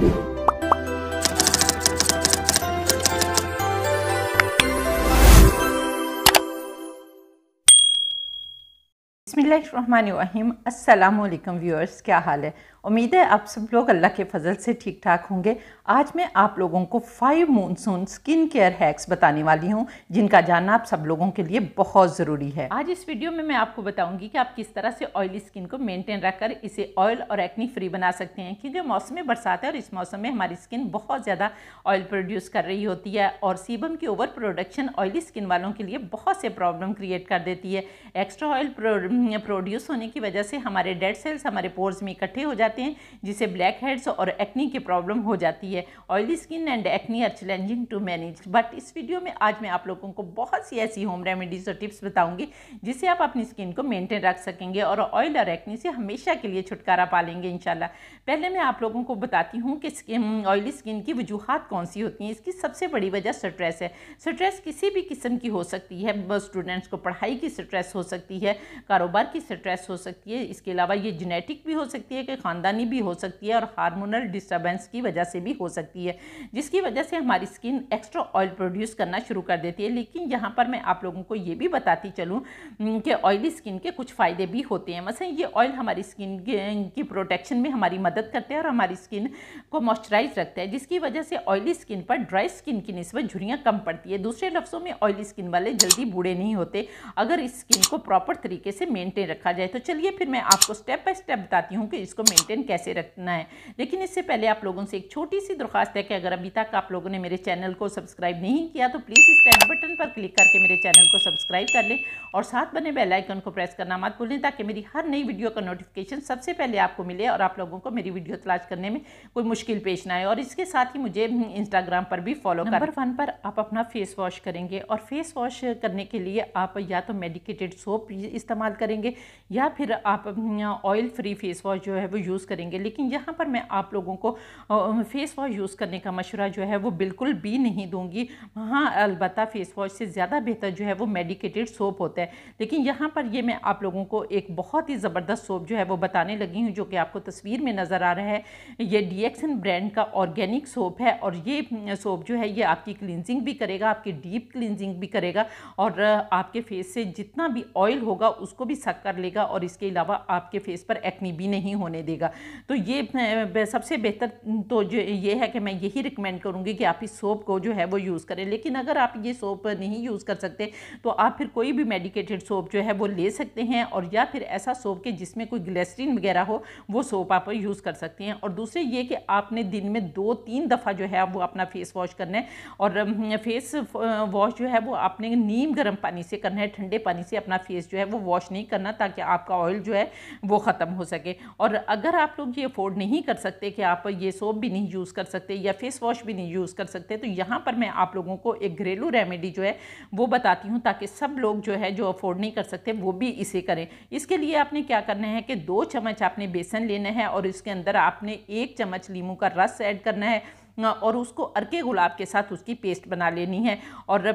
बसमीम अल्लाम व्यूअर्स क्या हाल है उम्मीद है आप सब लोग अल्लाह के फजल से ठीक ठाक होंगे आज मैं आप लोगों को five monsoon skin care hacks बताने वाली हूँ जिनका जानना आप सब लोगों के लिए बहुत ज़रूरी है आज इस वीडियो में मैं आपको बताऊंगी कि आप किस तरह से ऑयली स्किन को मेंटेन रखकर इसे ऑयल और एक्नी फ्री बना सकते हैं क्योंकि मौसम बरसात है और इस मौसम में हमारी स्किन बहुत ज़्यादा ऑयल प्रोड्यूस कर रही होती है और सीबम की ओवर प्रोडक्शन ऑयली स्किन वालों के लिए बहुत से प्रॉब्लम क्रिएट कर देती है एक्स्ट्रा ऑयल प्रोड्यूस होने की वजह से हमारे डेड सेल्स हमारे पोर्स में इकट्ठे हो जाते जाते हैं जिसे ब्लैक हेड्स और एक्नी की प्रॉब्लम हो जाती है oily skin and acne are challenging to manage but इस वीडियो में आज मैं आप लोगों को बहुत सी ऐसी होम रेमेडीज़ और टिप्स बताऊंगी जिससे आप अपनी स्किन को मेंटेन रख सकेंगे और ऑयल और एक्नी से हमेशा के लिए छुटकारा पा लेंगे इंशाल्लाह पहले मैं आप लोगों को बताती हूँ कि ऑयली स्किन की वजूहत कौन सी होती हैं इसकी सबसे बड़ी वजह स्ट्रेस है स्ट्रेस किसी भी किस्म की हो सकती है स्टूडेंट्स को पढ़ाई की स्ट्रेस हो सकती है कारोबार की स्ट्रेस हो सकती है इसके अलावा ये जेनेटिक भी हो सकती है कि खान ख़ानदानी भी हो सकती है और हार्मोनल डिस्टर्बेंस की वजह से भी हो सकती है जिसकी वजह से हमारी स्किन एक्स्ट्रा ऑयल प्रोड्यूस करना शुरू कर देती है लेकिन यहाँ पर मैं आप लोगों को ये भी बताती चलूँ कि ऑयली स्किन के कुछ फ़ायदे भी होते हैं मसलन ये ऑयल हमारी स्किन की प्रोटेक्शन में हमारी मदद करते हैं और हमारी स्किन को मॉइस्चराइज रखता है जिसकी वजह से ऑयली स्किन पर ड्राई स्किन की नस्बत झुरियाँ कम पड़ती है दूसरे लफ्ज़ों में ऑयली स्किन वाले जल्दी बूढ़े नहीं होते अगर इस स्किन को प्रॉपर तरीके से मेनटेन रखा जाए तो चलिए फिर मैं आपको स्टेप बाई स्टेप बताती हूँ कि इसको मेनटेन कंटेंट कैसे रखना है लेकिन इससे पहले आप लोगों से एक छोटी सी दरख्वास्त है कि अगर अभी तक आप लोगों ने मेरे चैनल को सब्सक्राइब नहीं किया तो प्लीज़ इस रेड बटन पर क्लिक करके मेरे चैनल को सब्सक्राइब कर लें और साथ बने बेलाइकन को प्रेस करना मत भूलें ताकि मेरी हर नई वीडियो का नोटिफिकेशन सबसे पहले आपको मिले और आप लोगों को मेरी वीडियो तलाश करने में कोई मुश्किल पेश ना आए और इसके साथ ही मुझे इंस्टाग्राम हम्म, पर भी फॉलो नंबर वन पर आप अपना फेस वॉश करेंगे और फेस वॉश करने के लिए आप या तो मेडिकेटेड सोप इस्तेमाल करेंगे या फिर आप ऑयल फ्री फेस वॉश जो है वो यूज़ यूज़ करेंगे लेकिन यहाँ पर मैं आप लोगों को फेस वॉश यूज़ करने का मशवरा जो है वो बिल्कुल भी नहीं दूंगी हाँ अलबत् फ़ेस वॉश से ज़्यादा बेहतर जो है वो मेडिकेटेड सोप होता है लेकिन यहाँ पर ये मैं आप लोगों को एक बहुत ही ज़बरदस्त सोप जो है वो बताने लगी हूँ जो कि आपको तस्वीर में नज़र आ रहा है ये डी ब्रांड का ऑर्गेनिक सोप है और ये सोप जो है ये आपकी क्लिनजिंग भी करेगा आपकी डीप क्लिनजिंग भी करेगा और आपके फेस से जितना भी ऑयल होगा उसको भी सक कर लेगा और इसके अलावा आपके फेस पर एक्नी भी नहीं होने देगा जाएगा तो ये सबसे बेहतर तो जो ये है कि मैं यही रिकमेंड करूँगी कि आप इस सोप को जो है वो यूज़ करें लेकिन अगर आप ये सोप नहीं यूज़ कर सकते तो आप फिर कोई भी मेडिकेटेड सोप जो है वो ले सकते हैं और या फिर ऐसा सोप कि जिसमें कोई ग्लेस्ट्रीन वगैरह हो वो सोप आप यूज़ कर सकते हैं और दूसरे ये कि आपने दिन में दो तीन दफ़ा जो है वो अपना फेस वॉश करना है और फेस वॉश जो है वो आपने नीम गर्म पानी से करना है ठंडे पानी से अपना फेस जो है वो वॉश नहीं करना ताकि आपका ऑयल जो है वो ख़त्म हो सके और अगर आप लोग ये अफोर्ड नहीं कर सकते कि आप ये सोप भी नहीं यूज़ कर सकते या फेस वॉश भी नहीं यूज़ कर सकते तो यहाँ पर मैं आप लोगों को एक घरेलू रेमेडी जो है वो बताती हूँ ताकि सब लोग जो है जो अफोर्ड नहीं कर सकते वो भी इसे करें इसके लिए आपने क्या करना है कि दो चम्मच आपने बेसन लेना है और इसके अंदर आपने एक चम्मच लीमू का रस ऐड करना है और उसको अरके गुलाब के साथ उसकी पेस्ट बना लेनी है और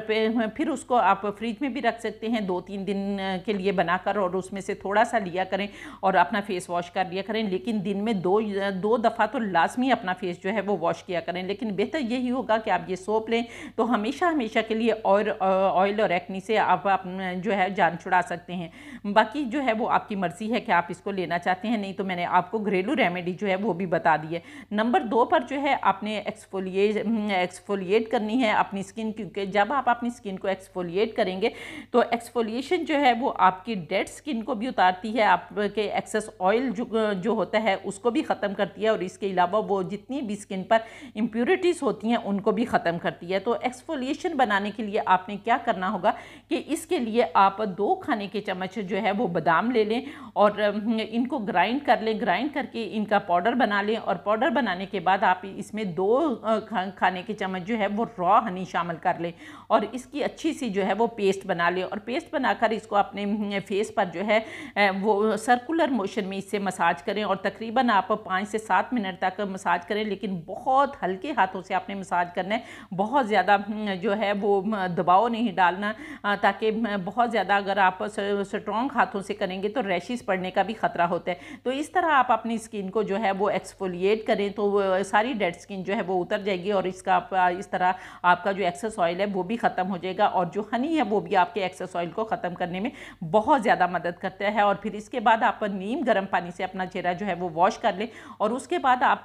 फिर उसको आप फ्रिज में भी रख सकते हैं दो तीन दिन के लिए बनाकर और उसमें से थोड़ा सा लिया करें और अपना फेस वॉश कर लिया करें लेकिन दिन में दो दो दफ़ा तो लाजमी अपना फेस जो है वो वॉश किया करें लेकिन बेहतर यही होगा कि आप ये सोप लें तो हमेशा हमेशा के लिए ऑयल ऑयल और एक्नी से आप, आप जो है जान छुड़ा सकते हैं बाकी जो है वो आपकी मर्ज़ी है कि आप इसको लेना चाहते हैं नहीं तो मैंने आपको घरेलू रेमेडी जो है वो भी बता दी है नंबर दो पर जो है आपने एक्सफोलिएट हम्म, एक्सफोलिएट करनी है अपनी स्किन क्योंकि जब आप अपनी स्किन को एक्सफोलिएट करेंगे तो एक्सफोलिएशन जो है वो आपकी डेड स्किन को भी उतारती है आपके एक्सेस ऑयल जो जो होता है उसको भी ख़त्म करती है और इसके अलावा वो जितनी भी स्किन पर इम्प्योरिटीज़ होती हैं उनको भी ख़त्म करती है तो एक्सफोलिएशन बनाने के लिए आपने क्या करना होगा कि इसके लिए आप दो खाने के चम्मच जो है वो बादाम ले लें और हम्म, इनको ग्राइंड कर लें ग्राइंड करके इनका पाउडर बना लें और पाउडर बनाने के बाद आप इसमें दो खाने के चम्मच जो है वो रॉ हनी शामिल कर लें और इसकी अच्छी सी जो है वो पेस्ट बना लें और पेस्ट बनाकर इसको अपने फेस हम्म, पर जो है वो सर्कुलर मोशन में इससे मसाज करें और तकरीबन आप पाँच से सात मिनट तक मसाज करें लेकिन बहुत हल्के हाथों से आपने मसाज करना है बहुत ज़्यादा हम्म, जो है वो दबाव नहीं डालना ताकि बहुत ज़्यादा अगर आप स्ट्रॉन्ग हाथों से करेंगे तो रैशेस पड़ने का भी ख़तरा होता है तो इस तरह आप अपनी स्किन को जो है वो एक्सफोलिएट करें तो सारी डेड स्किन जो है वो उतर जाएगी और इसका आप इस तरह आपका जो एक्सेस ऑयल है वो भी ख़त्म हो जाएगा और जो हनी है वो भी आपके एक्सेस ऑयल को ख़त्म करने में बहुत ज़्यादा मदद करता है और फिर इसके बाद आप नीम गर्म पानी से अपना चेहरा जो है वो वॉश कर लें और उसके बाद आप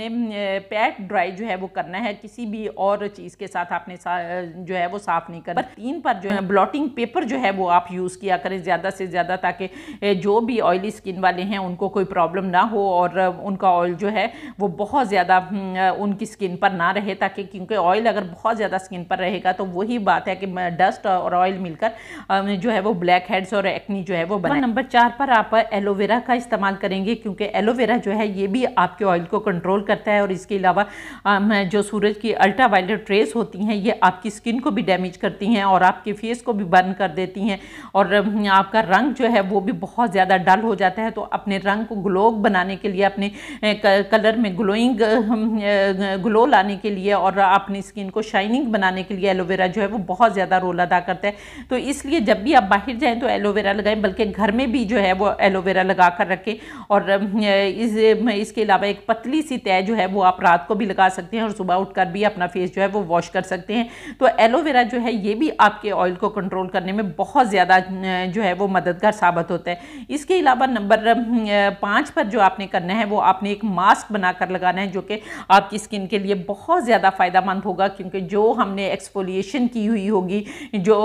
ने पैट ड्राई जो है वो करना है किसी भी और चीज़ के साथ आपने सा, जो है वो साफ़ नहीं करना तीन पर जो है ब्लॉटिंग पेपर जो है वो आप यूज़ किया करें ज़्यादा से ज़्यादा ताकि जो भी ऑयली स्किन वाले हैं उनको कोई प्रॉब्लम ना हो और उनका ऑयल जो है वो बहुत ज़्यादा उन उनकी स्किन पर ना रहे ताकि क्योंकि ऑयल अगर बहुत ज़्यादा स्किन पर रहेगा तो वही बात है कि डस्ट और ऑयल मिलकर जो है वो ब्लैक हेड्स और एक्नी जो है वो बना नंबर चार पर आप एलोवेरा का इस्तेमाल करेंगे क्योंकि एलोवेरा जो है ये भी आपके ऑयल को कंट्रोल करता है और इसके अलावा जो सूरज की अल्ट्रा वायलेट रेस होती हैं ये आपकी स्किन को भी डैमेज करती हैं और आपके फेस को भी बर्न कर देती हैं और आपका रंग जो है वो भी बहुत ज़्यादा डल हो जाता है तो अपने रंग को ग्लो बनाने के लिए अपने कलर में ग्लोइंग ग्लो लाने के लिए और अपनी स्किन को शाइनिंग बनाने के लिए एलोवेरा जो है वो बहुत ज़्यादा रोल अदा करता है तो इसलिए जब भी आप बाहर जाएँ तो एलोवेरा लगाएं बल्कि घर में भी जो है वो एलोवेरा लगा कर रखें और इस इसके अलावा एक पतली सी तय जो है वो आप रात को भी लगा सकते हैं और सुबह उठकर भी अपना फेस जो है वो वॉश कर सकते हैं तो एलोवेरा जो है ये भी आपके ऑयल को कंट्रोल करने में बहुत ज़्यादा जो है वो मददगार साबित होता है इसके अलावा नंबर पाँच पर जो आपने करना है वो आपने एक मास्क बनाकर लगाना है जो कि आपकी स्किन स्किन के लिए बहुत ज़्यादा फ़ायदा मंद होगा क्योंकि जो हमने एक्सफोलिएशन की हुई होगी जो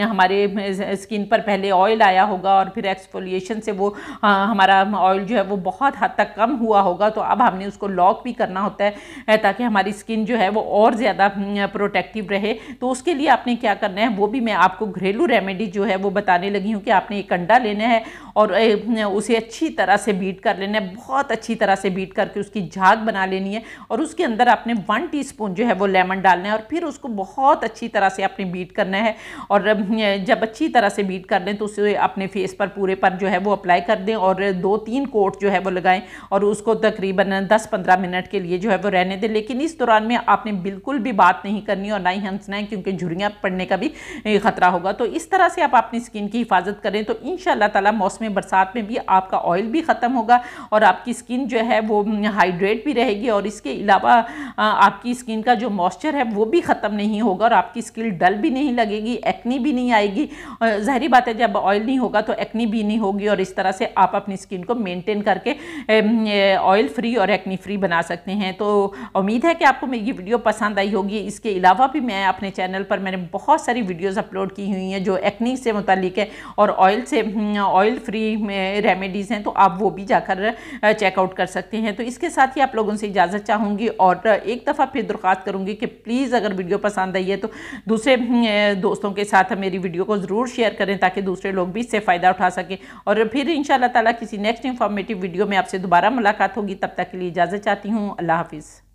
हमारे स्किन पर पहले ऑयल आया होगा और फिर एक्सफोलिएशन से वो आ, हमारा ऑयल जो है वो बहुत हद तक कम हुआ होगा तो अब हमने उसको लॉक भी करना होता है ताकि हमारी स्किन जो है वो और ज़्यादा प्रोटेक्टिव रहे तो उसके लिए आपने क्या करना है वो भी मैं आपको घरेलू रेमेडी जो है वो बताने लगी हूँ कि आपने एक अंडा लेना है और उसे अच्छी तरह से बीट कर लेना है बहुत अच्छी तरह से बीट करके उसकी झाग बना लेनी है और उसके अंदर अंदर आपने वन टी जो है वो लेमन डालना है और फिर उसको बहुत अच्छी तरह से आपने बीट करना है और जब अच्छी तरह से बीट कर लें तो उसे अपने फेस पर पूरे पर जो है वो अप्लाई कर दें और दो तीन कोट जो है वो लगाएं और उसको तकरीबन दस पंद्रह मिनट के लिए जो है वो रहने दें लेकिन इस दौरान में आपने बिल्कुल भी बात नहीं करनी और ना ही हंसना है क्योंकि झुरियाँ पड़ने का भी ख़तरा होगा तो इस तरह से आप अपनी स्किन की हिफाजत करें तो इन तला मौसम बरसात में भी आपका ऑयल भी ख़त्म होगा और आपकी स्किन जो है वो हाइड्रेट हम्म, भी रहेगी और इसके अलावा आपकी स्किन का जो मॉइस्चर है वो भी ख़त्म नहीं होगा और आपकी स्किन डल भी नहीं लगेगी एक्नी भी नहीं आएगी जहरी बात है जब ऑयल नहीं होगा तो एक्नी भी नहीं होगी और इस तरह से आप अपनी स्किन को मेनटेन करके ऑयल फ्री और एक्नी फ्री बना सकते हैं तो उम्मीद है कि आपको मेरी वीडियो पसंद आई होगी इसके अलावा भी मैं अपने चैनल पर मैंने बहुत सारी वीडियोज़ अपलोड की हुई हैं जो एक्नी से मुतलिक है और ऑयल से ऑयल फ्री रेमेडीज़ हैं तो आप वो भी जाकर चेकआउट कर सकते हैं तो इसके साथ ही आप लोगों से इजाज़त चाहूँगी और आप एक दफ़ा फिर दरख्वास्त करूँगी कि प्लीज़ अगर वीडियो पसंद आई है तो दूसरे हम्म, दोस्तों के साथ मेरी वीडियो को ज़रूर शेयर करें ताकि दूसरे लोग भी इससे फ़ायदा उठा सकें और फिर इन ताला किसी नेक्स्ट इन्फॉर्मेटिव वीडियो में आपसे दोबारा मुलाकात होगी तब तक के लिए इजाज़त चाहती हूँ अल्लाह हाफिज़